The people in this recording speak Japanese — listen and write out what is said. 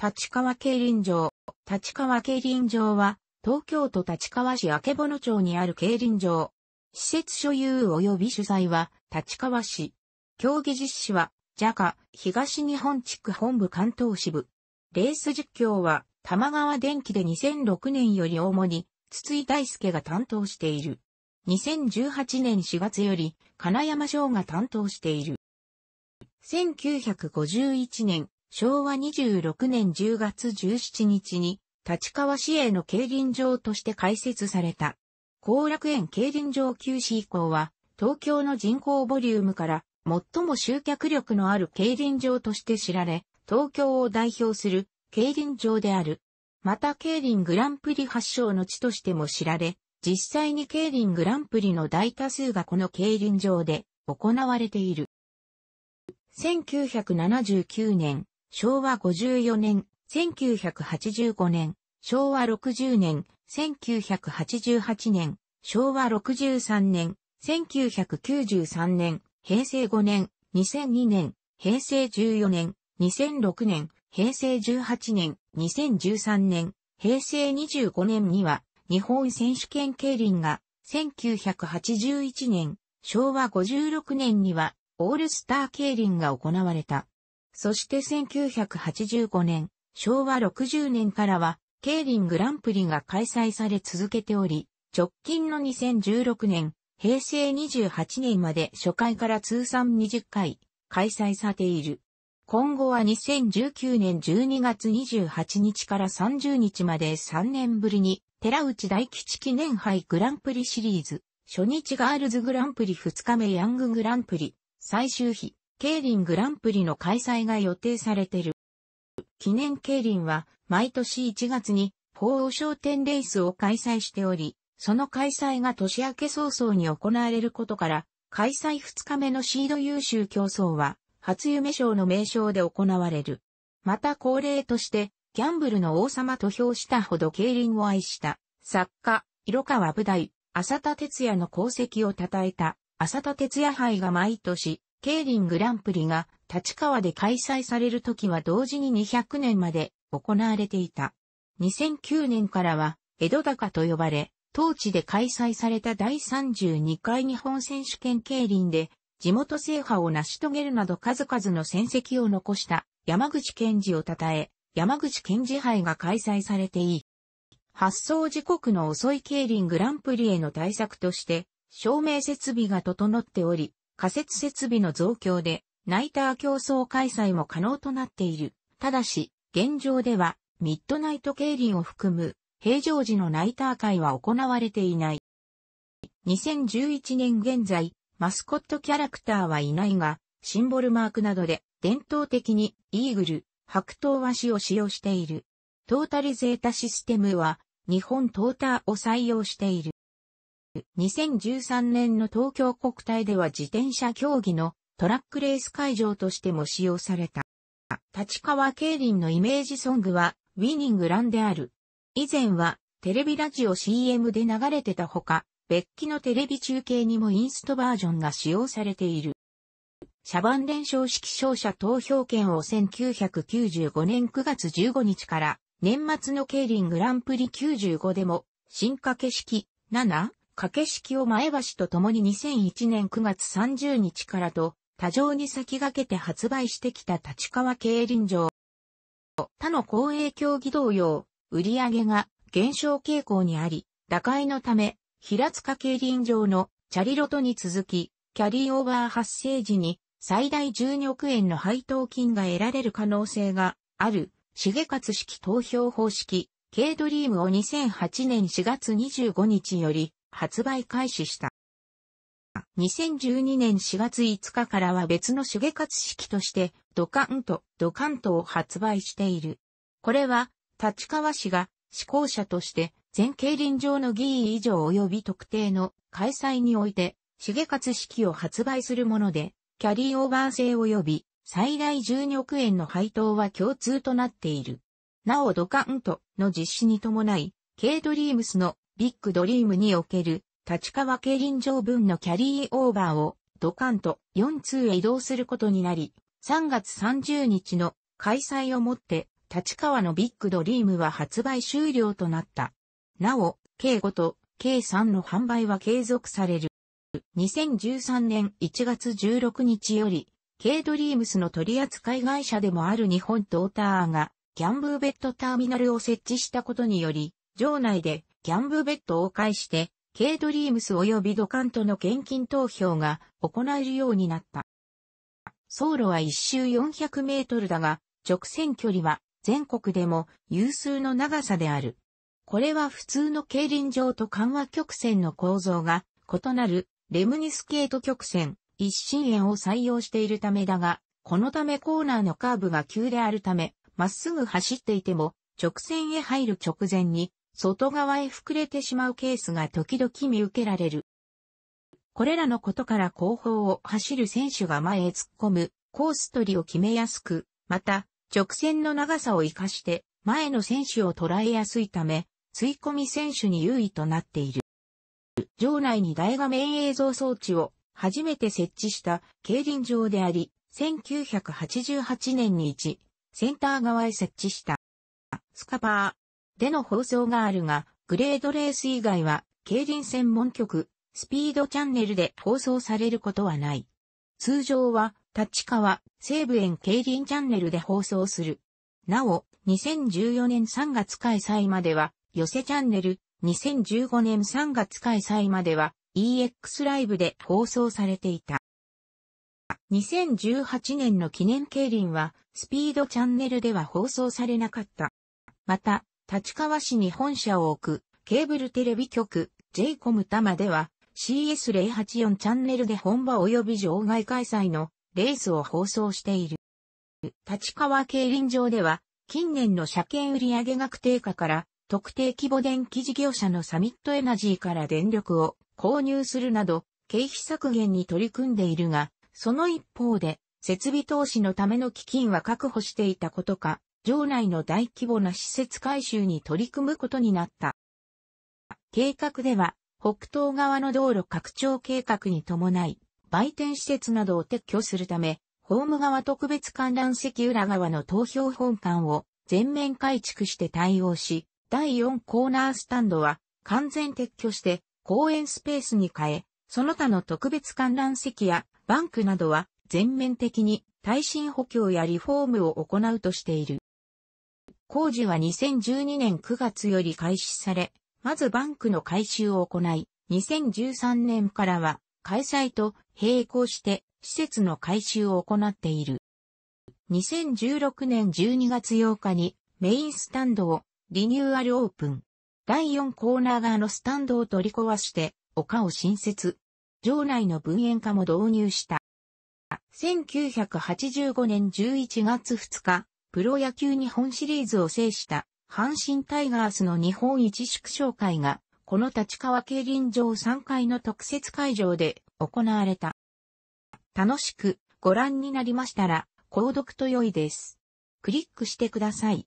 立川競輪場。立川競輪場は、東京都立川市曙町にある競輪場。施設所有及び主催は、立川市。競技実施は、JACA、東日本地区本部関東支部。レース実況は、玉川電機で2006年より主に、筒井大輔が担当している。2018年4月より、金山翔が担当している。1951年、昭和26年10月17日に、立川市営の競輪場として開設された。後楽園競輪場休止以降は、東京の人口ボリュームから最も集客力のある競輪場として知られ、東京を代表する競輪場である。また競輪グランプリ発祥の地としても知られ、実際に競輪グランプリの大多数がこの競輪場で行われている。1979年、昭和54年、1985年、昭和60年、1988年、昭和63年、1993年、平成5年、2002年、平成14年、2006年、平成18年、2013年、平成25年には、日本選手権競輪が、1981年、昭和56年には、オールスター競輪が行われた。そして1985年、昭和60年からは、ケイリングランプリが開催され続けており、直近の2016年、平成28年まで初回から通算20回開催されている。今後は2019年12月28日から30日まで3年ぶりに、寺内大吉記念杯グランプリシリーズ、初日ガールズグランプリ2日目ヤンググランプリ、最終日、競輪グランプリの開催が予定されている。記念競輪は毎年1月に法王商店レースを開催しており、その開催が年明け早々に行われることから、開催2日目のシード優秀競争は、初夢賞の名称で行われる。また恒例として、ギャンブルの王様と評したほど競輪を愛した、作家、色川舞台、浅田哲也の功績を称えた、浅田哲也杯が毎年、ケ輪リングランプリが立川で開催される時は同時に200年まで行われていた。2009年からは江戸高と呼ばれ、当地で開催された第32回日本選手権競輪で地元制覇を成し遂げるなど数々の戦績を残した山口県治を称え、山口県治杯が開催されていい。発送時刻の遅い競輪グランプリへの対策として、照明設備が整っており、仮設設備の増強で、ナイター競争開催も可能となっている。ただし、現状では、ミッドナイト競輪を含む、平常時のナイター会は行われていない。2011年現在、マスコットキャラクターはいないが、シンボルマークなどで、伝統的に、イーグル、白桃和紙を使用している。トータルゼータシステムは、日本トーターを採用している。2013年の東京国体では自転車競技のトラックレース会場としても使用された。立川競輪のイメージソングは、ウィニングランである。以前は、テレビラジオ CM で流れてたほか、別記のテレビ中継にもインストバージョンが使用されている。シャバン連勝式勝者投票権を1995年9月15日から、年末の競輪グランプリ95でも、進化形式7掛式を前橋と共に2001年9月30日からと、多常に先駆けて発売してきた立川競輪場。他の公営競技同様、売り上げが減少傾向にあり、打開のため、平塚競輪場のチャリロトに続き、キャリーオーバー発生時に最大12億円の配当金が得られる可能性がある、重勝式投票方式、K ドリームを2008年4月25日より発売開始した。2012年4月5日からは別の芸活式として、ドカンと、ドカンとを発売している。これは、立川市が、施行者として、全競輪場の議員以上及び特定の開催において、芸活式を発売するもので、キャリーオーバー制及び、最大12億円の配当は共通となっている。なおドカンとの実施に伴い、K ドリームスのビッグドリームにおける立川競輪場分のキャリーオーバーをドカンと4通へ移動することになり、3月30日の開催をもって立川のビッグドリームは発売終了となった。なお、計5と計3の販売は継続される。2013年1月16日より、K ドリームスの取扱い会社でもある日本トーターが、ギャンブーベッドターミナルを設置したことにより、場内でギャンブベッドを介して、K ドリームス及びドカンとの現金投票が行えるようになった。走路は一周400メートルだが、直線距離は全国でも有数の長さである。これは普通の競輪場と緩和曲線の構造が異なるレムニスケート曲線一心円を採用しているためだが、このためコーナーのカーブが急であるため、まっすぐ走っていても直線へ入る直前に外側へ膨れてしまうケースが時々見受けられる。これらのことから後方を走る選手が前へ突っ込むコース取りを決めやすく、また直線の長さを活かして前の選手を捉えやすいため、吸い込み選手に優位となっている。場内に大画面映像装置を初めて設置した競輪場であり、1988年に1、センター側へ設置した。スカパー。での放送があるが、グレードレース以外は、競輪専門局、スピードチャンネルで放送されることはない。通常は、立川、西武園競輪チャンネルで放送する。なお、2014年3月開催までは、寄せチャンネル、2015年3月開催までは、EX ライブで放送されていた。2018年の記念競輪は、スピードチャンネルでは放送されなかった。また、立川市に本社を置く、ケーブルテレビ局、j コム多摩では、CS084 チャンネルで本場及び場外開催のレースを放送している。立川競輪場では、近年の車検売上額低下から、特定規模電気事業者のサミットエナジーから電力を購入するなど、経費削減に取り組んでいるが、その一方で、設備投資のための基金は確保していたことか、城内の大規模な施設改修に取り組むことになった。計画では、北東側の道路拡張計画に伴い、売店施設などを撤去するため、ホーム側特別観覧席裏側の投票本館を全面改築して対応し、第4コーナースタンドは完全撤去して公園スペースに変え、その他の特別観覧席やバンクなどは全面的に耐震補強やリフォームを行うとしている。工事は2012年9月より開始され、まずバンクの改修を行い、2013年からは開催と並行して施設の改修を行っている。2016年12月8日にメインスタンドをリニューアルオープン。第4コーナー側のスタンドを取り壊して丘を新設。場内の分園化も導入した。1985年11月2日、プロ野球日本シリーズを制した阪神タイガースの日本一祝勝会が、この立川競輪場3階の特設会場で行われた。楽しくご覧になりましたら、購読と良いです。クリックしてください。